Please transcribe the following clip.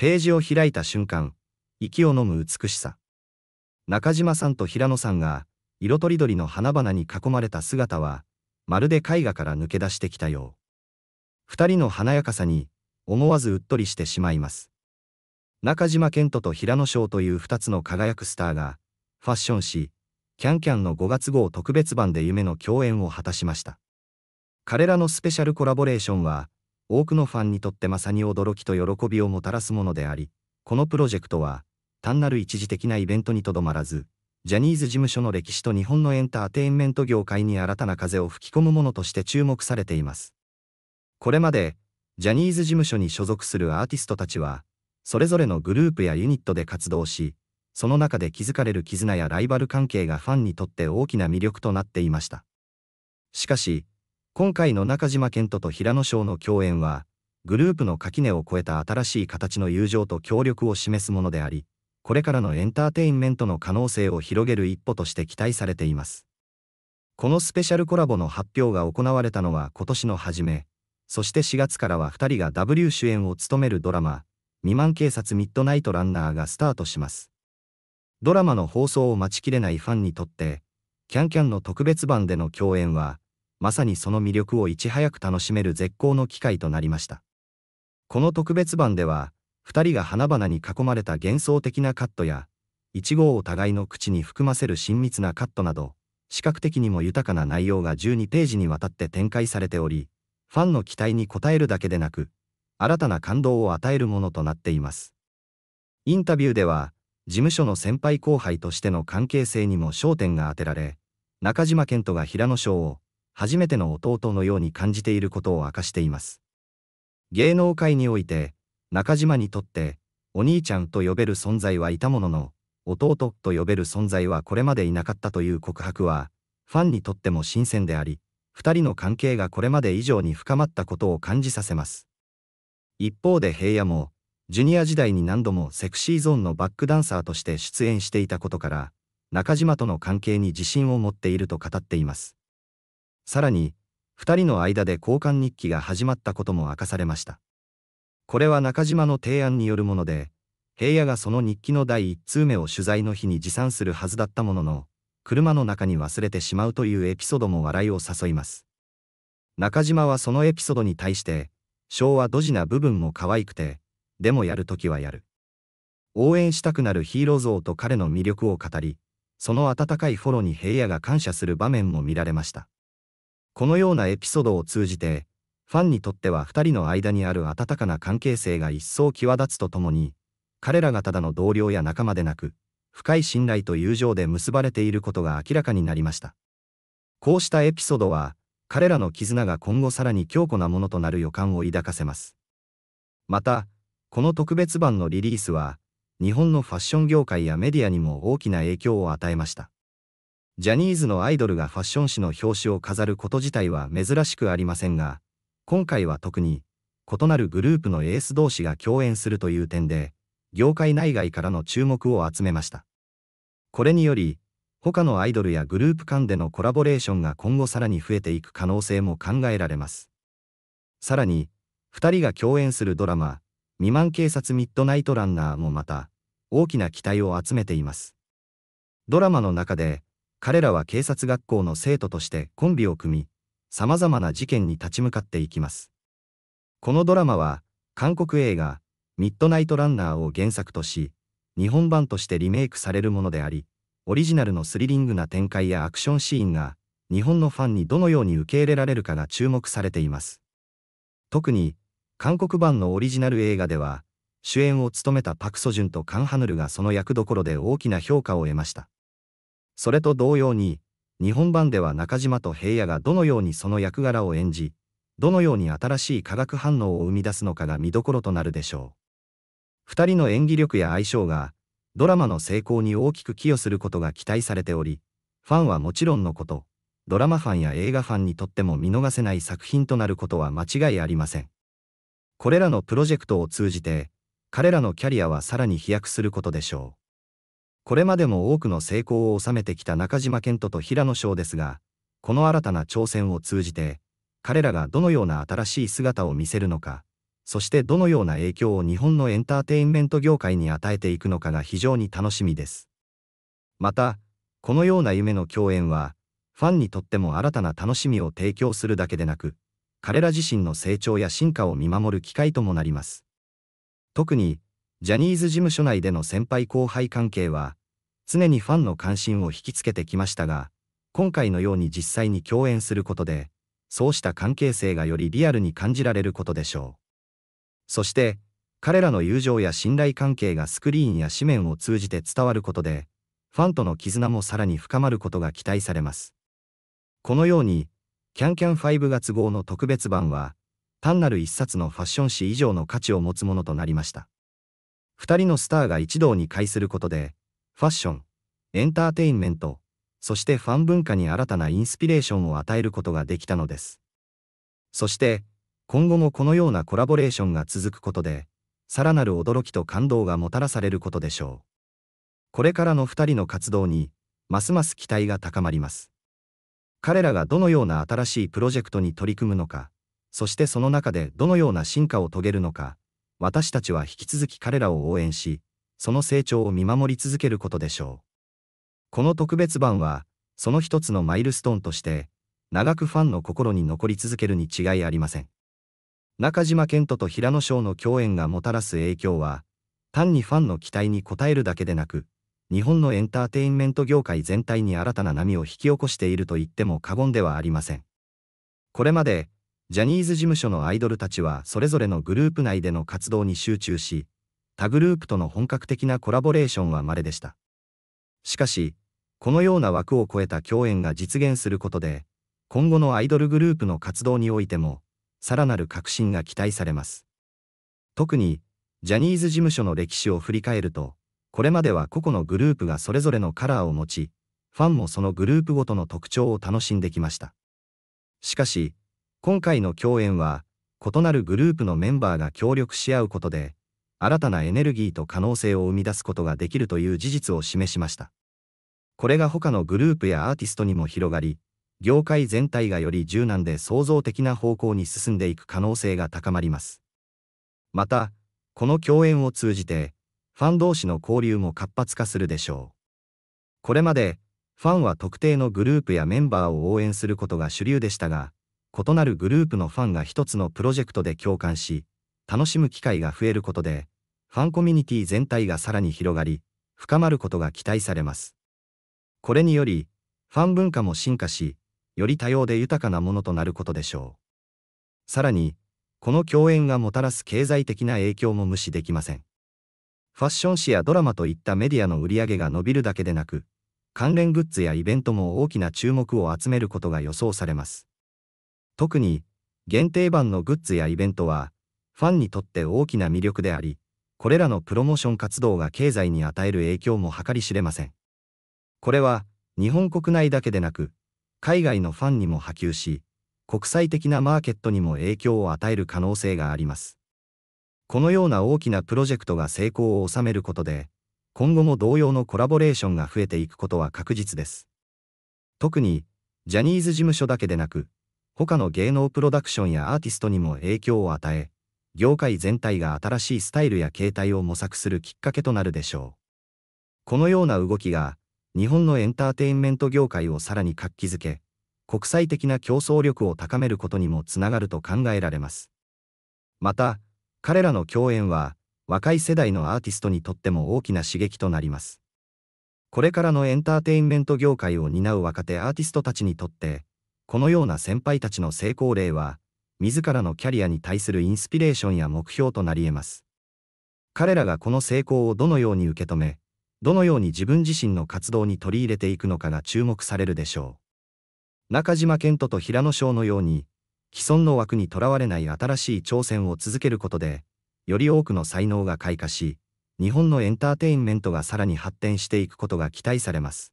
ページを開いた瞬間、息を呑む美しさ。中島さんと平野さんが、色とりどりの花々に囲まれた姿は、まるで絵画から抜け出してきたよう。二人の華やかさに、思わずうっとりしてしまいます。中島健人と平野翔という二つの輝くスターが、ファッション誌、キャンキャンの5月号特別版で夢の共演を果たしました。彼らのスペシャルコラボレーションは、多くのファンにとってまさに驚きと喜びをもたらすものであり、このプロジェクトは、単なる一時的なイベントにとどまらず、ジャニーズ事務所の歴史と日本のエンターテインメント業界に新たな風を吹き込むものとして注目されています。これまで、ジャニーズ事務所に所属するアーティストたちは、それぞれのグループやユニットで活動し、その中で築かれる絆やライバル関係がファンにとって大きな魅力となっていました。しかし、今回の中島健人と平野翔の共演は、グループの垣根を超えた新しい形の友情と協力を示すものであり、これからのエンターテインメントの可能性を広げる一歩として期待されています。このスペシャルコラボの発表が行われたのは今年の初め、そして4月からは2人が W 主演を務めるドラマ、未満警察ミッドナイトランナーがスタートします。ドラマの放送を待ちきれないファンにとって、キャンキャンの特別版での共演は、まさにその魅力をいち早く楽しめる絶好の機会となりました。この特別版では、2人が花々に囲まれた幻想的なカットや、イチゴを互いの口に含ませる親密なカットなど、視覚的にも豊かな内容が12ページにわたって展開されており、ファンの期待に応えるだけでなく、新たな感動を与えるものとなっています。インタビューでは、事務所の先輩後輩としての関係性にも焦点が当てられ、中島健人が平野賞を、初めての弟のように感じていることを明かしています。芸能界において、中島にとって、お兄ちゃんと呼べる存在はいたものの、弟と呼べる存在はこれまでいなかったという告白は、ファンにとっても新鮮であり、2人の関係がこれまで以上に深まったことを感じさせます。一方で平野も、ジュニア時代に何度もセクシーゾーンのバックダンサーとして出演していたことから、中島との関係に自信を持っていると語っています。さらに、二人の間で交換日記が始まったことも明かされました。これは中島の提案によるもので、平野がその日記の第1通目を取材の日に持参するはずだったものの、車の中に忘れてしまうというエピソードも笑いを誘います。中島はそのエピソードに対して、昭和ドジな部分も可愛くて、でもやるときはやる。応援したくなるヒーロー像と彼の魅力を語り、その温かいフォローに平野が感謝する場面も見られました。このようなエピソードを通じて、ファンにとっては2人の間にある温かな関係性が一層際立つとともに、彼らがただの同僚や仲間でなく、深い信頼と友情で結ばれていることが明らかになりました。こうしたエピソードは、彼らの絆が今後さらに強固なものとなる予感を抱かせます。また、この特別版のリリースは、日本のファッション業界やメディアにも大きな影響を与えました。ジャニーズのアイドルがファッション誌の表紙を飾ること自体は珍しくありませんが、今回は特に、異なるグループのエース同士が共演するという点で、業界内外からの注目を集めました。これにより、他のアイドルやグループ間でのコラボレーションが今後さらに増えていく可能性も考えられます。さらに、2人が共演するドラマ、未満警察ミッドナイトランナーもまた、大きな期待を集めています。ドラマの中で、彼らは警察学校の生徒としてコンビを組み、様々な事件に立ち向かっていきます。このドラマは、韓国映画、ミッドナイトランナーを原作とし、日本版としてリメイクされるものであり、オリジナルのスリリングな展開やアクションシーンが、日本のファンにどのように受け入れられるかが注目されています。特に、韓国版のオリジナル映画では、主演を務めたパク・ソジュンとカン・ハヌルがその役どころで大きな評価を得ました。それと同様に、日本版では中島と平野がどのようにその役柄を演じ、どのように新しい化学反応を生み出すのかが見どころとなるでしょう。二人の演技力や相性が、ドラマの成功に大きく寄与することが期待されており、ファンはもちろんのこと、ドラマファンや映画ファンにとっても見逃せない作品となることは間違いありません。これらのプロジェクトを通じて、彼らのキャリアはさらに飛躍することでしょう。これまでも多くの成功を収めてきた中島健人と平野翔ですが、この新たな挑戦を通じて、彼らがどのような新しい姿を見せるのか、そしてどのような影響を日本のエンターテインメント業界に与えていくのかが非常に楽しみです。また、このような夢の共演は、ファンにとっても新たな楽しみを提供するだけでなく、彼ら自身の成長や進化を見守る機会ともなります。特に、ジャニーズ事務所内での先輩後輩関係は、常にファンの関心を引きつけてきましたが、今回のように実際に共演することで、そうした関係性がよりリアルに感じられることでしょう。そして、彼らの友情や信頼関係がスクリーンや紙面を通じて伝わることで、ファンとの絆もさらに深まることが期待されます。このように、キャンキャン5月号の特別版は、単なる一冊のファッション誌以上の価値を持つものとなりました。二人のスターが一堂に会することで、ファッション、エンターテインメント、そしてファン文化に新たなインスピレーションを与えることができたのです。そして、今後もこのようなコラボレーションが続くことで、さらなる驚きと感動がもたらされることでしょう。これからの2人の活動に、ますます期待が高まります。彼らがどのような新しいプロジェクトに取り組むのか、そしてその中でどのような進化を遂げるのか、私たちは引き続き彼らを応援し、その成長を見守り続けることでしょう。この特別版は、その一つのマイルストーンとして、長くファンの心に残り続けるに違いありません。中島健人と平野翔の共演がもたらす影響は、単にファンの期待に応えるだけでなく、日本のエンターテインメント業界全体に新たな波を引き起こしていると言っても過言ではありません。これまで、ジャニーズ事務所のアイドルたちはそれぞれのグループ内での活動に集中し、他グループとの本格的なコラボレーションは稀でした。しかし、このような枠を超えた共演が実現することで、今後のアイドルグループの活動においても、さらなる革新が期待されます。特に、ジャニーズ事務所の歴史を振り返ると、これまでは個々のグループがそれぞれのカラーを持ち、ファンもそのグループごとの特徴を楽しんできました。しかし、今回の共演は、異なるグループのメンバーが協力し合うことで、新たなエネルギーと可能性を生み出すことができるという事実を示しました。これが他のグループやアーティストにも広がり、業界全体がより柔軟で創造的な方向に進んでいく可能性が高まります。また、この共演を通じて、ファン同士の交流も活発化するでしょう。これまで、ファンは特定のグループやメンバーを応援することが主流でしたが、異なるグループのファンが一つのプロジェクトで共感し、楽しむ機会が増えることで、ファンコミュニティ全体がさらに広がり、深まることが期待されます。これにより、ファン文化も進化し、より多様で豊かなものとなることでしょう。さらに、この共演がもたらす経済的な影響も無視できません。ファッション誌やドラマといったメディアの売り上げが伸びるだけでなく、関連グッズやイベントも大きな注目を集めることが予想されます。特に、限定版のグッズやイベントは、ファンにとって大きな魅力であり、これらのプロモーション活動が経済に与える影響も計り知れません。これは、日本国内だけでなく、海外のファンにも波及し、国際的なマーケットにも影響を与える可能性があります。このような大きなプロジェクトが成功を収めることで、今後も同様のコラボレーションが増えていくことは確実です。特に、ジャニーズ事務所だけでなく、他の芸能プロダクションやアーティストにも影響を与え、業界全体が新しいスタイルや形態を模索するきっかけとなるでしょう。このような動きが、日本のエンターテインメント業界をさらに活気づけ、国際的な競争力を高めることにもつながると考えられます。また、彼らの共演は、若い世代のアーティストにとっても大きな刺激となります。これからのエンターテインメント業界を担う若手アーティストたちにとって、このような先輩たちの成功例は、自らのキャリアに対するインスピレーションや目標となり得ます。彼らがこの成功をどのように受け止め、どのように自分自身の活動に取り入れていくのかが注目されるでしょう。中島健人と平野翔のように、既存の枠にとらわれない新しい挑戦を続けることで、より多くの才能が開花し、日本のエンターテインメントがさらに発展していくことが期待されます。